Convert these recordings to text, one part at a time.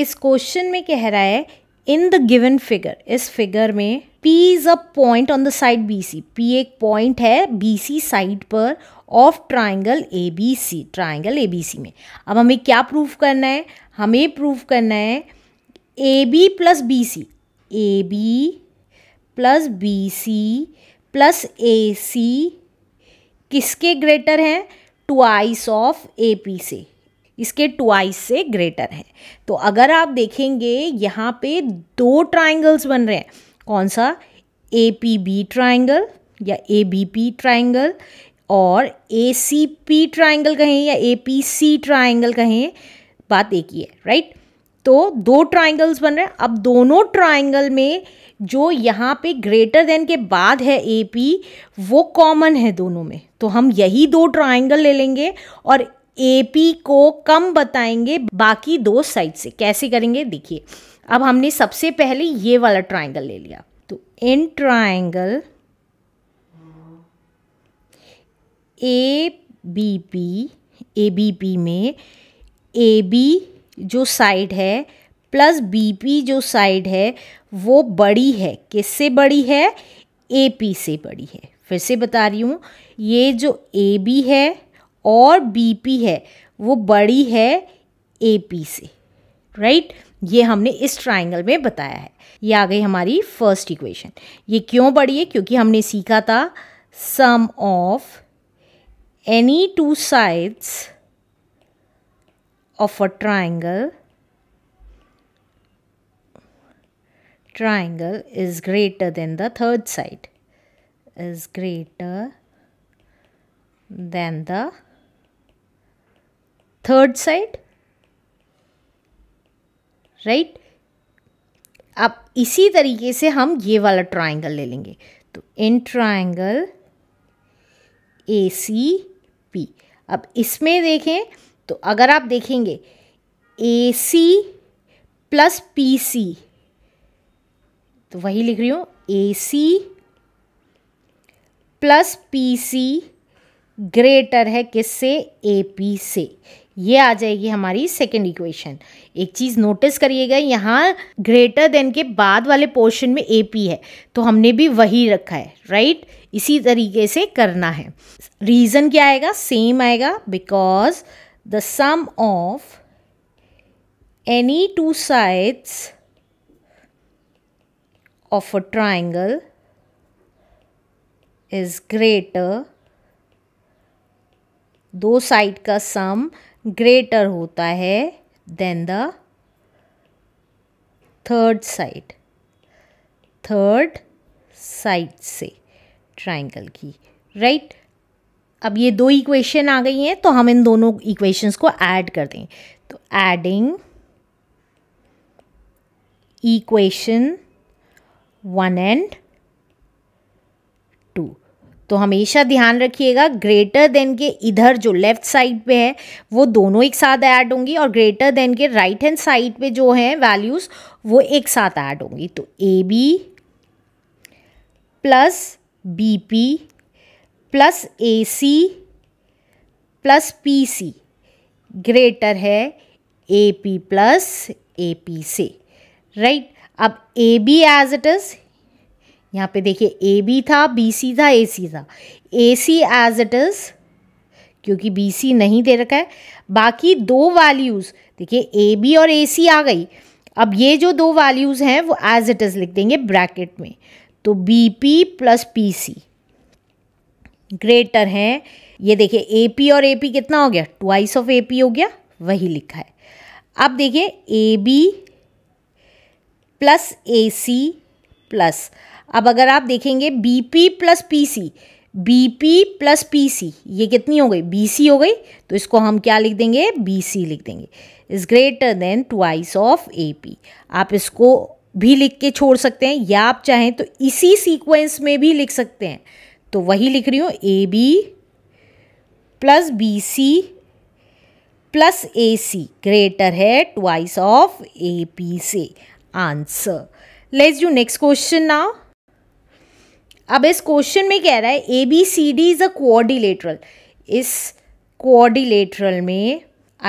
इस क्वेश्चन में कह रहा है इन द गिवन फिगर इस फिगर में P is a point on the side B C P एक पॉइंट है बी सी साइड पर of triangle A B C triangle A B C में अब हमें क्या प्रूफ करना है हमें प्रूफ करना है A B plus B C A B plus B C plus A C किसके ग्रेटर हैं twice of A P C इसके ट्वाइस से ग्रेटर है तो अगर आप देखेंगे यहाँ पे दो ट्राइंगल्स बन रहे हैं कौन सा ए पी बी ट्राइंगल या ए बी पी ट्राइंगल और ए सी पी ट्राइंगल कहें या ए पी सी ट्राइंगल कहें बात एक ही है राइट तो दो ट्राइंगल्स बन रहे हैं अब दोनों ट्राइंगल में जो यहाँ पे ग्रेटर देन के बाद है ए पी वो कॉमन है दोनों में तो हम यही दो ट्राइंगल ले लेंगे और ए पी को कम बताएंगे बाकी दो साइड से कैसे करेंगे देखिए अब हमने सबसे पहले ये वाला ट्राइंगल ले लिया तो in triangle A B P A B P में ए बी जो साइड है प्लस बी पी जो साइड है वो बड़ी है किससे बड़ी है ए पी से बड़ी है फिर से बता रही हूँ ये जो ए बी है और बीपी है वो बड़ी है एपी से राइट ये हमने इस ट्राइंगल में बताया है ये आ गई हमारी फर्स्ट इक्वेशन ये क्यों बड़ी है क्योंकि हमने सीखा था sum of any two sides of a triangle triangle is greater than the third side is greater than the third side right अब इसी तरीके से हम ये वाला ट्राइंगल ले लेंगे तो in triangle A C P अब इसमें देखें तो अगर आप देखेंगे ए सी प्लस पी सी तो वही लिख रही हूँ A C plus P C greater है किससे ए पी से ये आ जाएगी हमारी सेकेंड इक्वेशन एक चीज़ नोटिस करिएगा यहाँ ग्रेटर देन के बाद वाले पोर्शन में ए पी है तो हमने भी वही रखा है राइट इसी तरीके से करना है रीज़न क्या आएगा सेम आएगा because the sum of any two sides of a triangle is greater दो साइड का सम ग्रेटर होता है than the third side third side से ट्राइंगल की राइट right? अब ये दो इक्वेशन आ गई हैं तो हम इन दोनों इक्वेशंस को ऐड कर दें तो adding equation one and two तो हमेशा ध्यान रखिएगा ग्रेटर देन के इधर जो लेफ्ट साइड पे है वो दोनों एक साथ ऐड होंगी और ग्रेटर देन के राइट हैंड साइड पे जो है वैल्यूज़ वो एक साथ ऐड होंगी तो A B plus B P plus A C plus P C greater है A P plus A P से राइट अब A B as it is यहाँ पे देखिए ए बी था बी सी था ए सी था A C as it is क्योंकि बी सी नहीं दे रखा है बाकी दो वैल्यूज़ देखिए ए बी और ए सी आ गई अब ये जो दो वैल्यूज़ हैं वो एज इट इज़ लिख देंगे ब्रैकेट में तो B P plus P C greater हैं ये देखिए ए पी और ए पी कितना हो गया ट्वाइस ऑफ ए पी हो गया वही लिखा है अब देखिए A B plus A C plus अब अगर आप देखेंगे B P plus P C B P plus P C ये कितनी हो गई बी सी हो गई तो इसको हम क्या लिख देंगे बी सी लिख देंगे is greater than twice of A P आप इसको भी लिख के छोड़ सकते हैं या आप चाहें तो इसी सीक्वेंस में भी लिख सकते हैं तो वही लिख रही हूँ A B plus B C plus A C greater है ट्वाइस ऑफ ए पी से answer let's you next question now अब इस क्वेश्चन में कह रहा है A B C D is a quadrilateral इस कोऑर्डिलेटरल में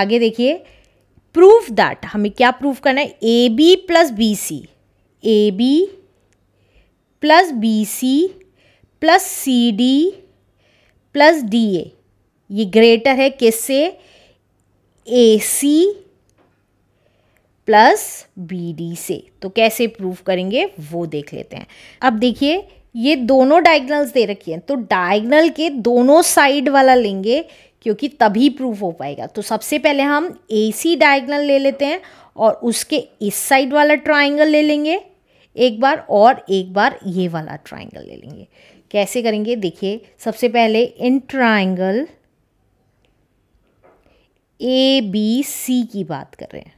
आगे देखिए प्रूफ दैट हमें क्या प्रूफ करना है A B plus B C A B plus B C plus C D plus D A ये ग्रेटर है किससे A C plus B D से तो कैसे प्रूफ करेंगे वो देख लेते हैं अब देखिए ये दोनों डायगनल्स दे रखी हैं तो डायगनल के दोनों साइड वाला लेंगे क्योंकि तभी प्रूफ हो पाएगा तो सबसे पहले हम ए सी डायगनल ले लेते हैं और उसके इस साइड वाला ट्राइंगल ले लेंगे एक बार और एक बार ये वाला ट्राइंगल ले लेंगे कैसे करेंगे देखिए सबसे पहले इन ट्राइंगल ए बी सी की बात कर रहे हैं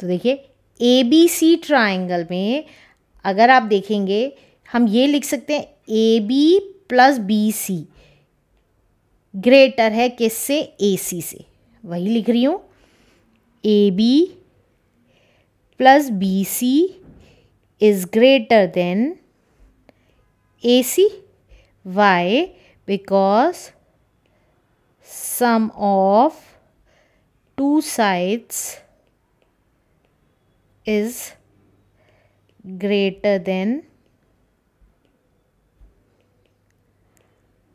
तो देखिए ए बी सी ट्राइंगल में अगर आप देखेंगे हम ये लिख सकते हैं A B plus B C greater है किससे ए सी से वही लिख रही हूँ A B plus B C is greater than A C why because sum of two sides is greater than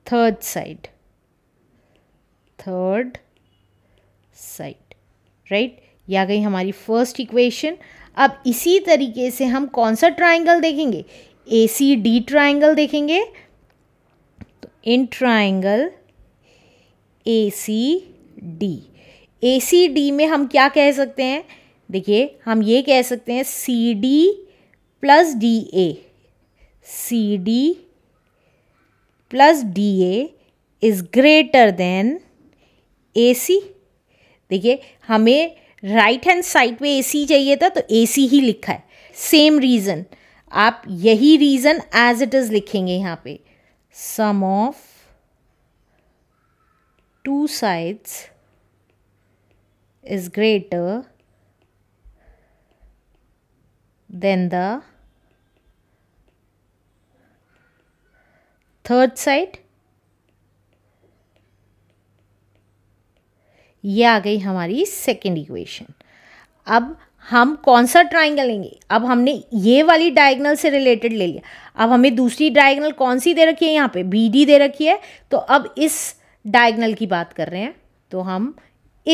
third side third side right या गई हमारी फर्स्ट इक्वेशन अब इसी तरीके से हम कौन सा ट्राइंगल देखेंगे ए सी डी ट्राइंगल देखेंगे तो in triangle A C D A C D में हम क्या कह सकते हैं देखिए हम ये कह सकते हैं C D plus D A C D plus D A is greater than A C देखिए हमें राइट हैंड साइड पे ए सी चाहिए था तो ए सी ही लिखा है सेम रीज़न आप यही रीज़न एज इट इज़ लिखेंगे यहाँ पे sum of two sides is greater than the third side ये आ गई हमारी सेकेंड इक्वेशन अब हम कौन सा ट्राइंगल लेंगे अब हमने ये वाली डायगनल से रिलेटेड ले लिया अब हमें दूसरी डायगनल कौन सी दे रखी है यहाँ पे बी डी दे रखी है तो अब इस डायगनल की बात कर रहे हैं तो हम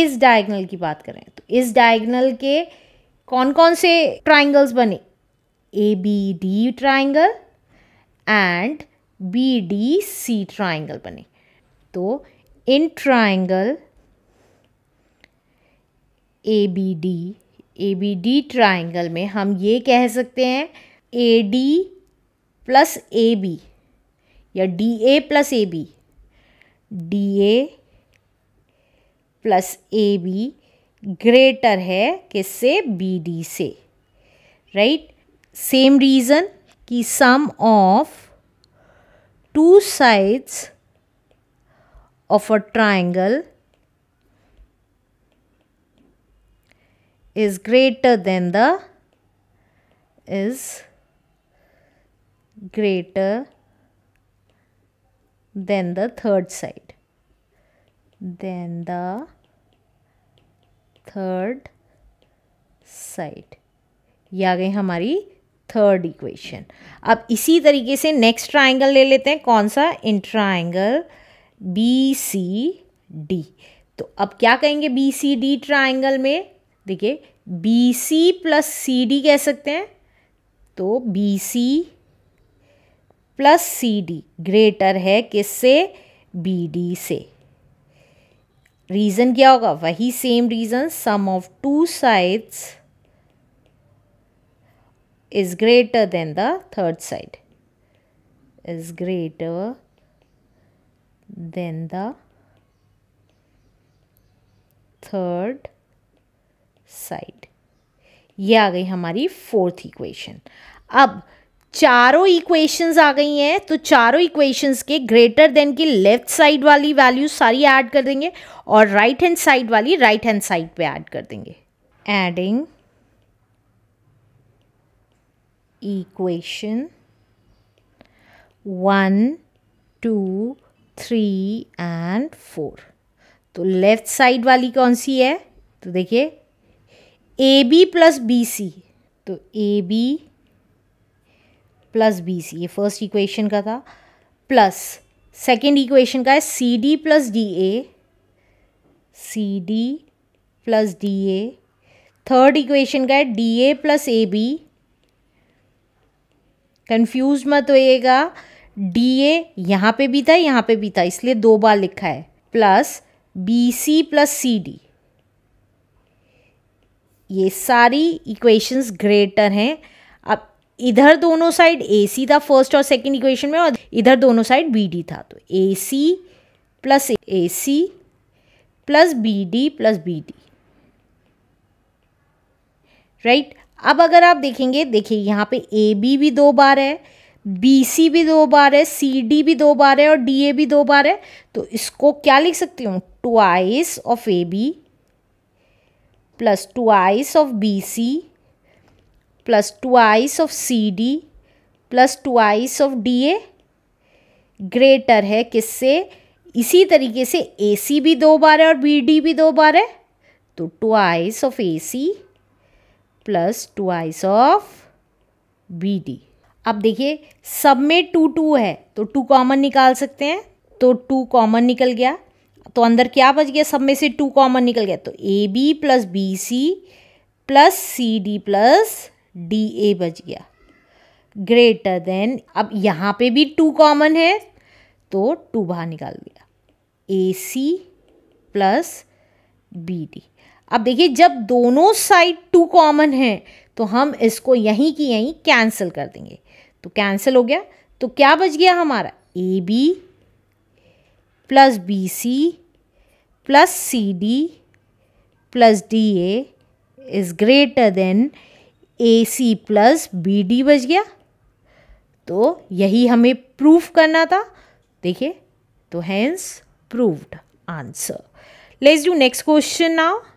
इस डायगनल की बात कर रहे हैं तो इस डायगनल के कौन कौन से ट्राइंगल्स बने A B D triangle and B D C triangle बने तो in triangle A B D A B D triangle में हम ये कह सकते हैं A D plus A B या D A plus A B D A plus A B greater है किससे बी डी से राइट सेम रीज़न कि sum of two sides of a triangle is greater than the is greater than the third side then the third side ये आ गई हमारी third equation अब इसी तरीके से नेक्स्ट ट्राइंगल ले लेते हैं कौन सा in triangle B C D तो अब क्या कहेंगे बी सी डी ट्राइंगल में देखिए B C plus C D कह सकते हैं तो B C plus C D greater है किससे बी डी से रीज़न क्या होगा वही same reason sum of two sides is greater than the third side is greater than the third side ये आ गई हमारी फोर्थ इक्वेशन अब चारों इक्वेशंस आ गई हैं तो चारों इक्वेशंस के ग्रेटर देन की लेफ्ट साइड वाली वैल्यू सारी ऐड कर देंगे और राइट हैंड साइड वाली राइट हैंड साइड पे ऐड कर देंगे एडिंग equation 1, 2, 3 एंड 4 तो लेफ्ट साइड वाली कौन सी है तो देखिए A B plus B C तो A B plus B C ये फर्स्ट इक्वेशन का था प्लस सेकेंड इक्वेशन का है C D plus D A C D plus D A third equation का है D A plus A B confuse मत होइएगा डी ए यहाँ पे भी था यहाँ पे भी था इसलिए दो बार लिखा है plus B C plus C D ये सारी इक्वेशंस ग्रेटर हैं अब इधर दोनों साइड ए सी था फर्स्ट और सेकंड इक्वेशन में और इधर दोनों साइड बी डी था तो A C plus A C plus B D plus B D right अब अगर आप देखेंगे देखिए यहाँ पे ए बी भी दो बार है बी सी भी दो बार है सी डी भी दो बार है और डी ए भी दो बार है तो इसको क्या लिख सकती हूँ twice of A B plus twice of B C plus twice of C D plus twice of D A greater है किससे इसी तरीके से ए सी भी दो बार है और बी डी भी दो बार है तो twice of A C plus twice of B D अब देखिए सब में टू टू है तो टू कॉमन निकाल सकते हैं तो टू कॉमन निकल गया तो अंदर क्या बच गया सब में से टू कॉमन निकल गया तो A B plus B C plus C D plus D A बच गया ग्रेटर देन अब यहाँ पे भी टू कॉमन है तो टू बाहर निकाल दिया A C plus B D अब देखिए जब दोनों साइड टू कॉमन है तो हम इसको यहीं की यहीं कैंसिल कर देंगे तो कैंसिल हो गया तो क्या बच गया हमारा A B plus B C plus C D plus D A is greater than A C plus B D बच गया तो यही हमें प्रूफ करना था देखिए तो hence proved answer let's do next question now